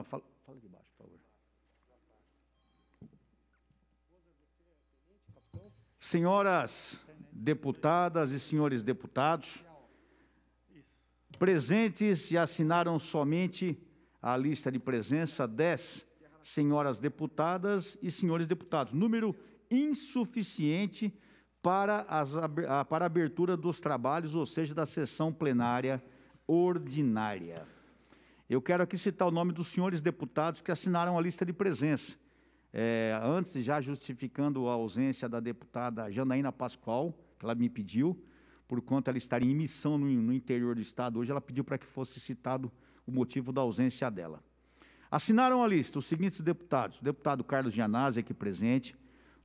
Não, fala, fala de baixo, por favor. Senhoras deputadas e senhores deputados, presentes e assinaram somente a lista de presença 10 senhoras deputadas e senhores deputados, número insuficiente para, as, para a abertura dos trabalhos, ou seja, da sessão plenária ordinária. Eu quero aqui citar o nome dos senhores deputados que assinaram a lista de presença. É, antes, já justificando a ausência da deputada Janaína Pascoal, que ela me pediu, por conta ela estar em missão no, no interior do Estado, hoje ela pediu para que fosse citado o motivo da ausência dela. Assinaram a lista os seguintes deputados: o deputado Carlos Gianazzi, aqui presente, o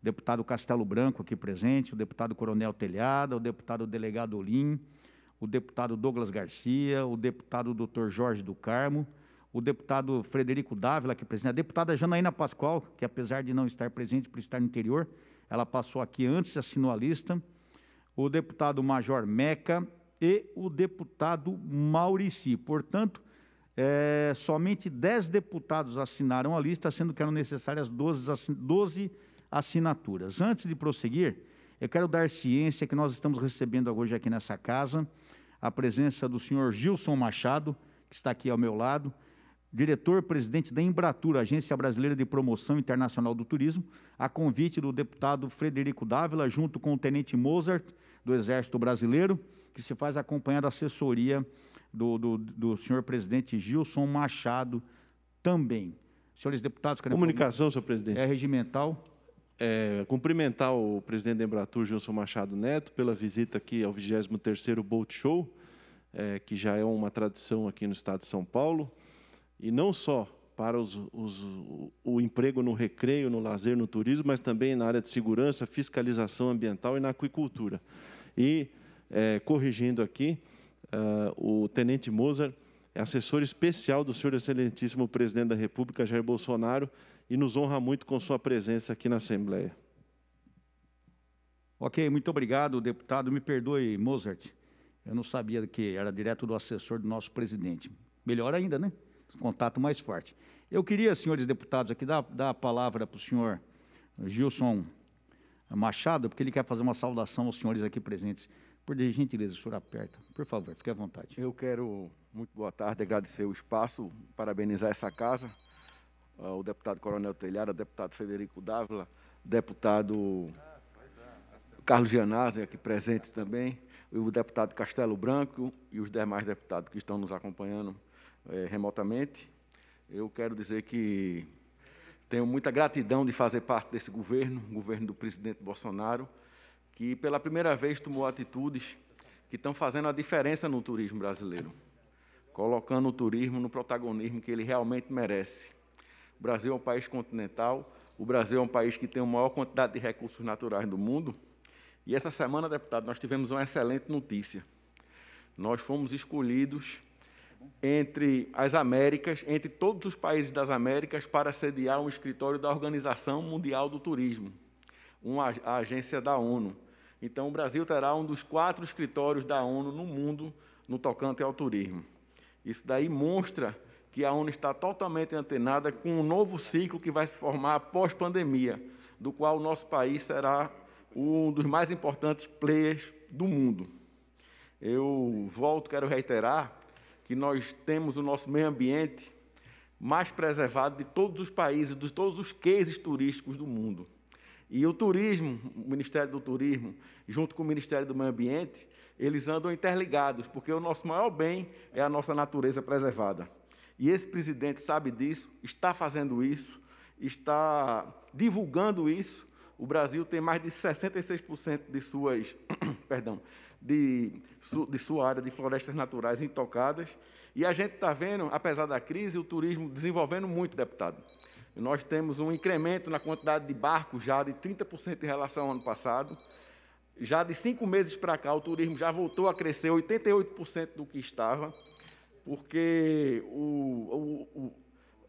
deputado Castelo Branco, aqui presente, o deputado Coronel Telhada, o deputado Delegado Olim, o deputado Douglas Garcia, o deputado Dr. Jorge do Carmo, o deputado Frederico Dávila, que é presidente, a deputada Janaína Pascoal, que apesar de não estar presente por estar no interior, ela passou aqui antes, assinou a lista, o deputado Major Meca e o deputado Maurici. Portanto, é, somente 10 deputados assinaram a lista, sendo que eram necessárias 12, 12 assinaturas. Antes de prosseguir, eu quero dar ciência que nós estamos recebendo hoje aqui nessa casa a presença do senhor Gilson Machado, que está aqui ao meu lado, diretor-presidente da Embratura, Agência Brasileira de Promoção Internacional do Turismo, a convite do deputado Frederico Dávila, junto com o tenente Mozart, do Exército Brasileiro, que se faz acompanhando a assessoria do, do, do senhor presidente Gilson Machado também. Senhores deputados... Comunicação, senhor presidente. É regimental é, cumprimentar o presidente da Embratur, Gilson Machado Neto, pela visita aqui ao 23º Boat Show, é, que já é uma tradição aqui no estado de São Paulo, e não só para os, os, o emprego no recreio, no lazer, no turismo, mas também na área de segurança, fiscalização ambiental e na aquicultura. E, é, corrigindo aqui, é, o Tenente Mozart é assessor especial do senhor excelentíssimo presidente da República, Jair Bolsonaro, e nos honra muito com sua presença aqui na Assembleia. Ok, muito obrigado, deputado. Me perdoe, Mozart. Eu não sabia que era direto do assessor do nosso presidente. Melhor ainda, né? Contato mais forte. Eu queria, senhores deputados, aqui dar, dar a palavra para o senhor Gilson Machado, porque ele quer fazer uma saudação aos senhores aqui presentes. Por gentileza, o senhor aperta. Por favor, fique à vontade. Eu quero, muito boa tarde, agradecer o espaço, parabenizar essa casa ah, o deputado Coronel Telhara, deputado Federico Dávila, deputado Carlos Gianazzi, aqui presente também, o deputado Castelo Branco e os demais deputados que estão nos acompanhando é, remotamente. Eu quero dizer que tenho muita gratidão de fazer parte desse governo, governo do presidente Bolsonaro, que pela primeira vez tomou atitudes que estão fazendo a diferença no turismo brasileiro, colocando o turismo no protagonismo que ele realmente merece. O Brasil é um país continental, o Brasil é um país que tem a maior quantidade de recursos naturais do mundo. E essa semana, deputado, nós tivemos uma excelente notícia. Nós fomos escolhidos entre as Américas, entre todos os países das Américas, para sediar um escritório da Organização Mundial do Turismo, uma, a agência da ONU. Então, o Brasil terá um dos quatro escritórios da ONU no mundo no tocante ao turismo. Isso daí mostra que a ONU está totalmente antenada com um novo ciclo que vai se formar após pandemia, do qual o nosso país será um dos mais importantes players do mundo. Eu volto, quero reiterar que nós temos o nosso meio ambiente mais preservado de todos os países, de todos os cases turísticos do mundo. E o turismo, o Ministério do Turismo, junto com o Ministério do Meio Ambiente, eles andam interligados, porque o nosso maior bem é a nossa natureza preservada. E esse presidente sabe disso, está fazendo isso, está divulgando isso. O Brasil tem mais de 66% de suas, perdão, de, su, de sua área de florestas naturais intocadas. E a gente está vendo, apesar da crise, o turismo desenvolvendo muito, deputado. Nós temos um incremento na quantidade de barcos já de 30% em relação ao ano passado. Já de cinco meses para cá, o turismo já voltou a crescer 88% do que estava porque o, o,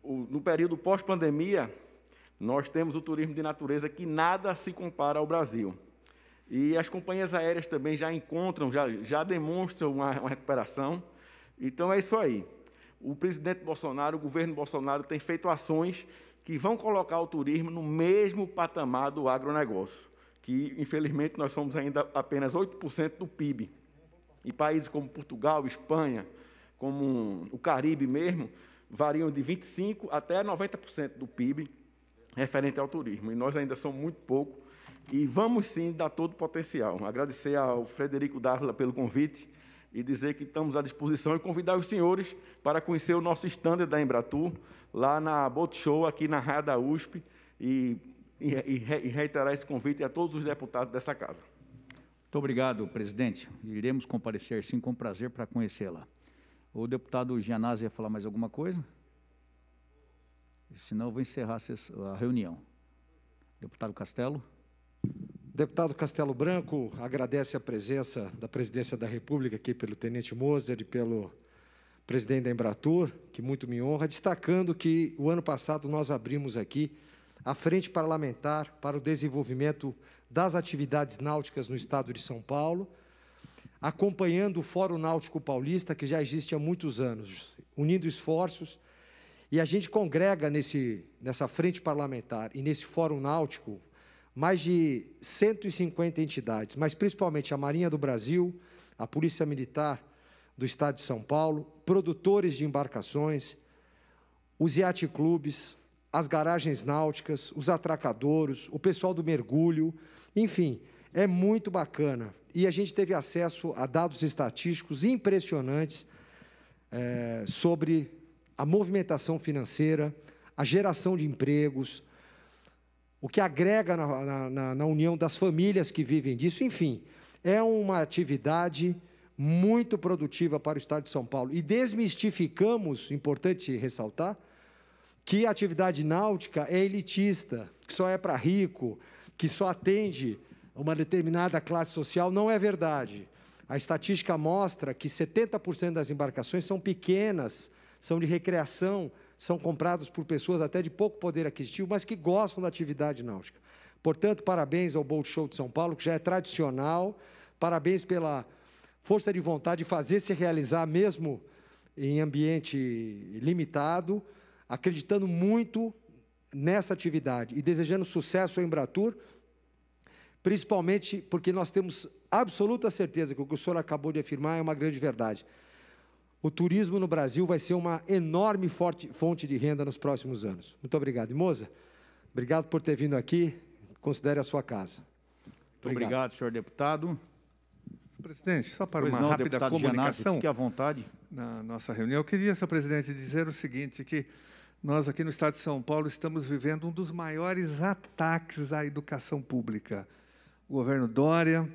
o, no período pós-pandemia, nós temos o turismo de natureza que nada se compara ao Brasil. E as companhias aéreas também já encontram, já, já demonstram uma, uma recuperação. Então é isso aí. O presidente Bolsonaro, o governo Bolsonaro tem feito ações que vão colocar o turismo no mesmo patamar do agronegócio, que infelizmente nós somos ainda apenas 8% do PIB. E países como Portugal, Espanha, como o Caribe mesmo, variam de 25% até 90% do PIB referente ao turismo. E nós ainda somos muito pouco e vamos sim dar todo o potencial. Agradecer ao Frederico Dávila pelo convite e dizer que estamos à disposição e convidar os senhores para conhecer o nosso stand da Embratur, lá na Boat Show, aqui na Raia da USP, e, e, e reiterar esse convite a todos os deputados dessa casa. Muito obrigado, presidente. Iremos comparecer sim com prazer para conhecê-la. O deputado Gianazzi ia falar mais alguma coisa? Senão eu vou encerrar a reunião. Deputado Castelo. Deputado Castelo Branco, agradece a presença da Presidência da República aqui pelo Tenente Moser e pelo presidente da Embratur, que muito me honra, destacando que o ano passado nós abrimos aqui a Frente Parlamentar para o Desenvolvimento das Atividades Náuticas no Estado de São Paulo, acompanhando o Fórum Náutico Paulista, que já existe há muitos anos, unindo esforços. E a gente congrega nesse, nessa frente parlamentar e nesse Fórum Náutico mais de 150 entidades, mas principalmente a Marinha do Brasil, a Polícia Militar do Estado de São Paulo, produtores de embarcações, os iate clubes, as garagens náuticas, os atracadores, o pessoal do mergulho, enfim, é muito bacana e a gente teve acesso a dados estatísticos impressionantes é, sobre a movimentação financeira, a geração de empregos, o que agrega na, na, na, união das famílias que vivem disso, enfim, é uma atividade muito produtiva para o Estado de São Paulo. E desmistificamos, importante ressaltar, que a atividade náutica é elitista, que só é para rico, que só atende uma determinada classe social, não é verdade. A estatística mostra que 70% das embarcações são pequenas, são de recreação, são compradas por pessoas até de pouco poder aquisitivo, mas que gostam da atividade náutica. Portanto, parabéns ao Boat Show de São Paulo, que já é tradicional, parabéns pela força de vontade de fazer se realizar, mesmo em ambiente limitado, acreditando muito nessa atividade e desejando sucesso ao Embratur, principalmente porque nós temos absoluta certeza que o que o senhor acabou de afirmar é uma grande verdade. O turismo no Brasil vai ser uma enorme forte, fonte de renda nos próximos anos. Muito obrigado. E, Moza, obrigado por ter vindo aqui. Considere a sua casa. Obrigado, obrigado senhor deputado. Presidente, só para pois uma não, rápida comunicação. que fique à vontade. Na nossa reunião, eu queria, senhor presidente, dizer o seguinte, que nós aqui no estado de São Paulo estamos vivendo um dos maiores ataques à educação pública o governo Dória,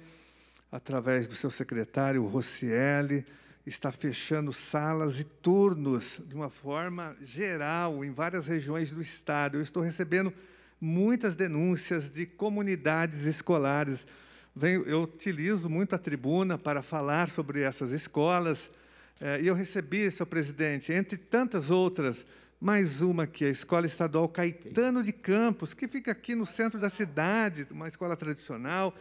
através do seu secretário Rossielli, está fechando salas e turnos de uma forma geral em várias regiões do estado. Eu estou recebendo muitas denúncias de comunidades escolares. eu utilizo muito a tribuna para falar sobre essas escolas. É, e eu recebi, senhor presidente, entre tantas outras, mais uma aqui, a Escola Estadual Caetano de Campos, que fica aqui no centro da cidade, uma escola tradicional,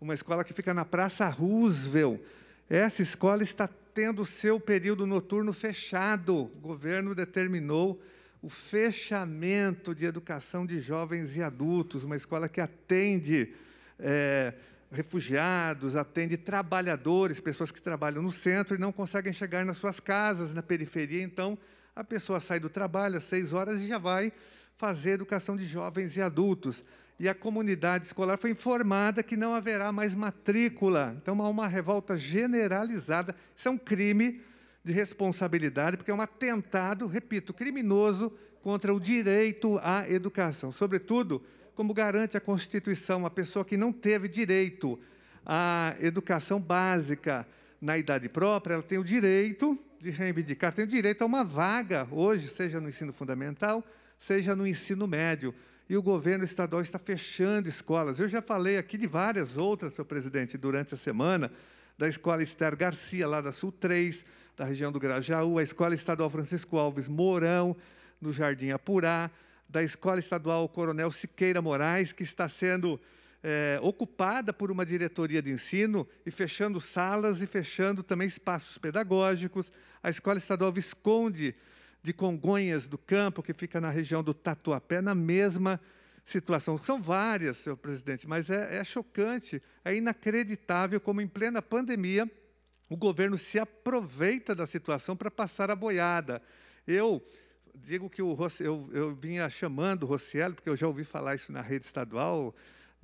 uma escola que fica na Praça Roosevelt. Essa escola está tendo seu período noturno fechado. O governo determinou o fechamento de educação de jovens e adultos, uma escola que atende é, refugiados, atende trabalhadores, pessoas que trabalham no centro e não conseguem chegar nas suas casas, na periferia, então a pessoa sai do trabalho às seis horas e já vai fazer educação de jovens e adultos. E a comunidade escolar foi informada que não haverá mais matrícula. Então há uma revolta generalizada. Isso é um crime de responsabilidade, porque é um atentado, repito, criminoso contra o direito à educação. Sobretudo, como garante a Constituição, a pessoa que não teve direito à educação básica, na idade própria, ela tem o direito de reivindicar, tem o direito a uma vaga hoje, seja no ensino fundamental, seja no ensino médio. E o governo estadual está fechando escolas. Eu já falei aqui de várias outras, senhor presidente, durante a semana, da Escola Esther Garcia, lá da Sul 3, da região do Grajaú, a Escola Estadual Francisco Alves Mourão, no Jardim Apurá, da Escola Estadual Coronel Siqueira Moraes, que está sendo é, ocupada por uma diretoria de ensino e fechando salas e fechando também espaços pedagógicos. A Escola Estadual Visconde de Congonhas do Campo, que fica na região do Tatuapé, na mesma situação. São várias, senhor presidente, mas é, é chocante, é inacreditável como em plena pandemia o governo se aproveita da situação para passar a boiada. Eu digo que o eu, eu vinha chamando o Rocielo, porque eu já ouvi falar isso na rede estadual,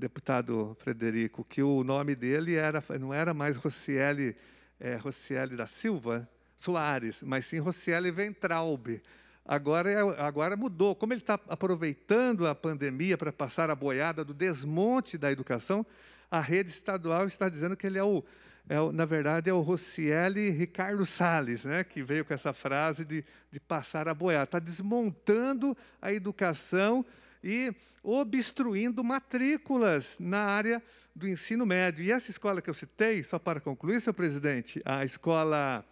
deputado Frederico, que o nome dele era, não era mais Rossielli, é, da Silva Soares, mas sim Rossielli Ventralbe. Agora, é, agora mudou. Como ele está aproveitando a pandemia para passar a boiada do desmonte da educação, a rede estadual está dizendo que ele é o, é o na verdade, é o Rossielli Ricardo Salles, né, que veio com essa frase de, de passar a boiada. Está desmontando a educação e obstruindo matrículas na área do ensino médio. E essa escola que eu citei, só para concluir, senhor presidente, a escola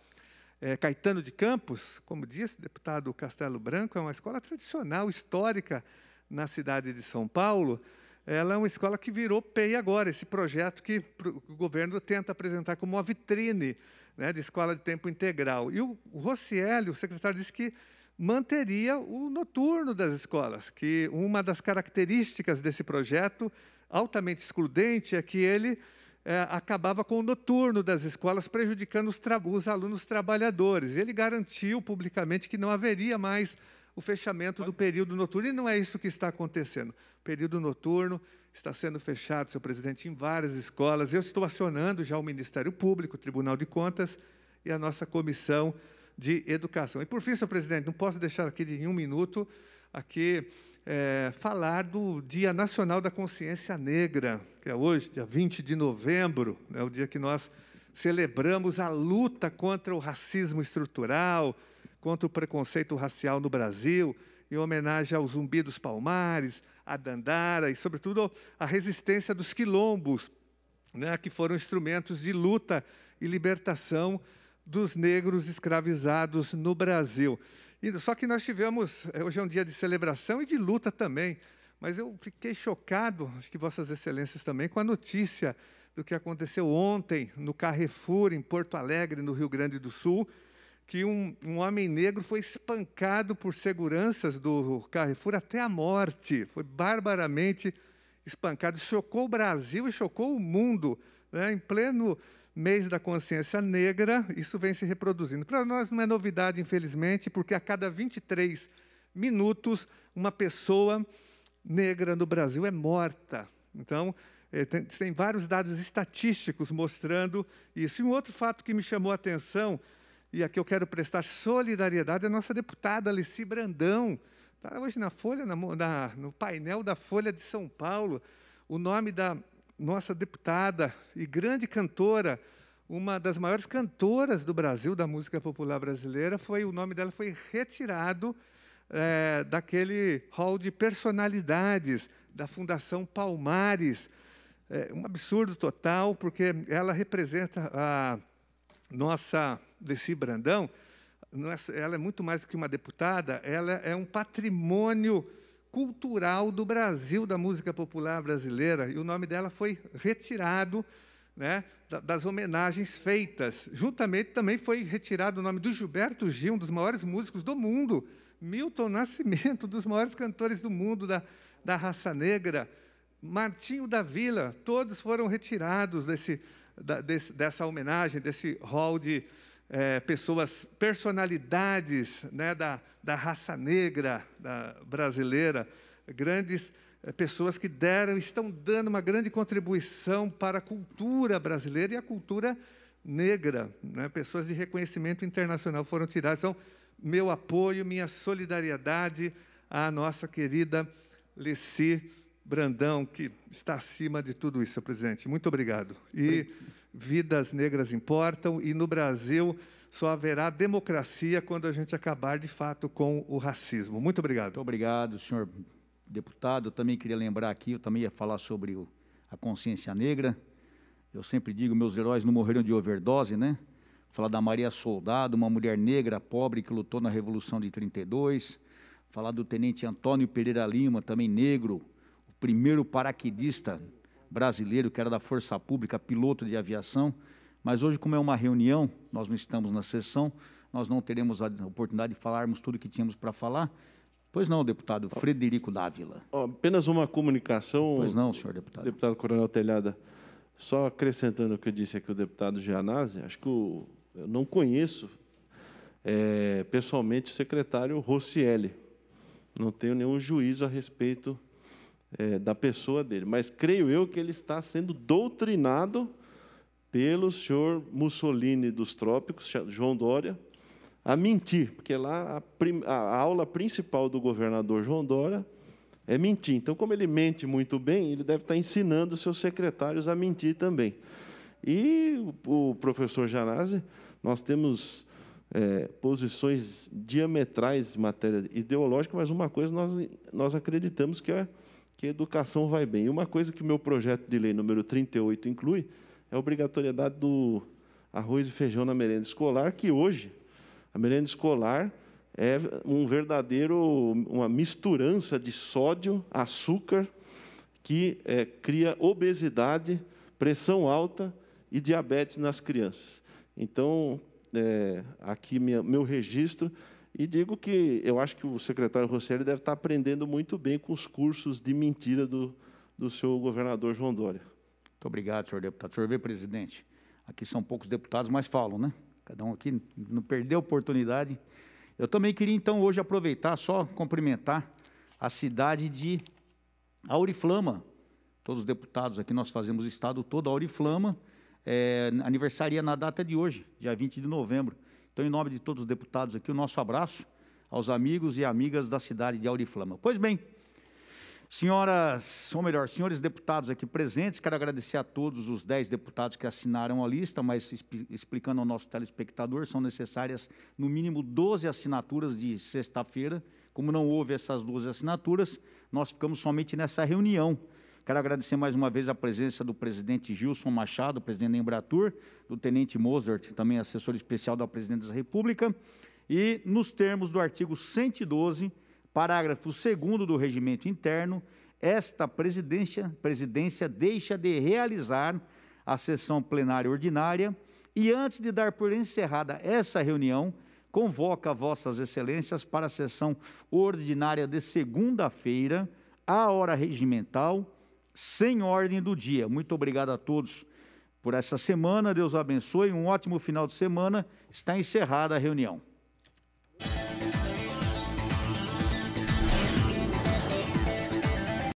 é, Caetano de Campos, como disse o deputado Castelo Branco, é uma escola tradicional, histórica na cidade de São Paulo. Ela é uma escola que virou PEI agora, esse projeto que o governo tenta apresentar como uma vitrine né, de escola de tempo integral. E o Rocieli, o secretário, disse que manteria o noturno das escolas, que uma das características desse projeto altamente excludente é que ele é, acabava com o noturno das escolas, prejudicando os, os, alunos trabalhadores. Ele garantiu publicamente que não haveria mais o fechamento do período noturno, e não é isso que está acontecendo. O período noturno está sendo fechado, seu presidente, em várias escolas. Eu estou acionando já o Ministério Público, o Tribunal de Contas e a nossa comissão de educação. E por fim, senhor presidente, não posso deixar aqui de um minuto aqui é, falar do Dia Nacional da Consciência Negra, que é hoje, dia 20 de novembro, é né, o dia que nós celebramos a luta contra o racismo estrutural, contra o preconceito racial no Brasil, em homenagem ao Zumbi dos Palmares, a Dandara e, sobretudo, a resistência dos quilombos, né, que foram instrumentos de luta e libertação dos negros escravizados no Brasil. E, só que nós tivemos, eh, hoje é um dia de celebração e de luta também, mas eu fiquei chocado, acho que Vossas Excelências também, com a notícia do que aconteceu ontem no Carrefour, em Porto Alegre, no Rio Grande do Sul, que um, um, homem negro foi espancado por seguranças do Carrefour até a morte. Foi barbaramente espancado. Chocou o Brasil e chocou o mundo. Né? Em pleno mês da consciência negra, isso vem se reproduzindo. Para nós não é novidade, infelizmente, porque a cada 23 minutos uma pessoa negra no Brasil é morta. Então, eh, tem, tem vários dados estatísticos mostrando isso. E um outro fato que me chamou a atenção, e aqui eu quero prestar solidariedade é a nossa deputada Alice Brandão. Está hoje na Folha, na, na, no painel da Folha de São Paulo. O nome da nossa deputada e grande cantora, uma das maiores cantoras do Brasil da música popular brasileira, foi o nome dela foi retirado é, daquele hall de personalidades da Fundação Palmares. É um absurdo total, porque ela representa a nossa Desi Brandão. É, ela é muito mais do que uma deputada, ela é um patrimônio cultural do Brasil, da música popular brasileira, e o nome dela foi retirado né, das homenagens feitas. Juntamente também foi retirado o nome do Gilberto Gil, um dos maiores músicos do mundo, Milton Nascimento, dos maiores cantores do mundo da, da raça negra, Martinho da Vila, todos foram retirados desse, da, desse, dessa homenagem, desse hall de, é, pessoas, personalidades né, da, da raça negra da brasileira, grandes é, pessoas que deram, estão dando uma grande contribuição para a cultura brasileira e a cultura negra. Né, pessoas de reconhecimento internacional foram tiradas. Então, meu apoio, minha solidariedade à nossa querida Leci Brandão, que está acima de tudo isso, presidente. Muito obrigado. E vidas negras importam e no Brasil só haverá democracia quando a gente acabar de fato com o racismo. Muito obrigado. Muito obrigado, senhor deputado. Eu também queria lembrar aqui, eu também ia falar sobre o, a consciência negra. Eu sempre digo, meus heróis não morreram de overdose, né? Falar da Maria Soldado, uma mulher negra pobre que lutou na Revolução de 32. Falar do tenente Antônio Pereira Lima, também negro, o primeiro paraquedista brasileiro, que era da Força Pública, piloto de aviação, mas hoje, como é uma reunião, nós não estamos na sessão, nós não teremos a oportunidade de falarmos tudo o que tínhamos para falar. Pois não, deputado Frederico Dávila. Apenas uma comunicação. Pois não, senhor deputado. Deputado Coronel Telhada, só acrescentando o que eu disse aqui o deputado Gianazzi, acho que eu não conheço é, pessoalmente o secretário Rossielli. Não tenho nenhum juízo a respeito é, da pessoa dele. Mas creio eu que ele está sendo doutrinado pelo senhor Mussolini dos Trópicos, João Dória, a mentir, porque lá a, a aula principal do governador João Dória é mentir. Então, como ele mente muito bem, ele deve estar ensinando seus secretários a mentir também. E o professor Janazzi, nós temos é, posições diametrais em matéria ideológica, mas uma coisa nós, nós acreditamos que é que educação vai bem. E uma coisa que o meu projeto de lei número 38 inclui é a obrigatoriedade do arroz e feijão na merenda escolar, que hoje a merenda escolar é um verdadeiro uma misturança de sódio, açúcar, que é, cria obesidade, pressão alta e diabetes nas crianças. Então, é, aqui minha, meu registro e digo que eu acho que o secretário Rosselli deve estar aprendendo muito bem com os cursos de mentira do, do seu governador João Dória. Muito obrigado, senhor deputado. Senhor vê, presidente aqui são poucos deputados, mas falam, né? Cada um aqui não perdeu a oportunidade. Eu também queria, então, hoje aproveitar, só cumprimentar a cidade de Auriflama. Todos os deputados aqui, nós fazemos o estado todo, Auriflama, é, aniversaria na data de hoje, dia 20 de novembro. Então, em nome de todos os deputados aqui, o nosso abraço aos amigos e amigas da cidade de Auriflama. Pois bem, senhoras, ou melhor, senhores deputados aqui presentes, quero agradecer a todos os dez deputados que assinaram a lista, mas explicando ao nosso telespectador, são necessárias no mínimo 12 assinaturas de sexta-feira. Como não houve essas doze assinaturas, nós ficamos somente nessa reunião Quero agradecer mais uma vez a presença do presidente Gilson Machado, presidente da Embratur, do tenente Mozart, também assessor especial da presidente da República, e nos termos do artigo 112, parágrafo 2 do regimento interno, esta presidência, presidência deixa de realizar a sessão plenária ordinária e antes de dar por encerrada essa reunião, convoca vossas excelências para a sessão ordinária de segunda-feira, à hora regimental, sem ordem do dia. Muito obrigado a todos por essa semana. Deus abençoe. Um ótimo final de semana. Está encerrada a reunião.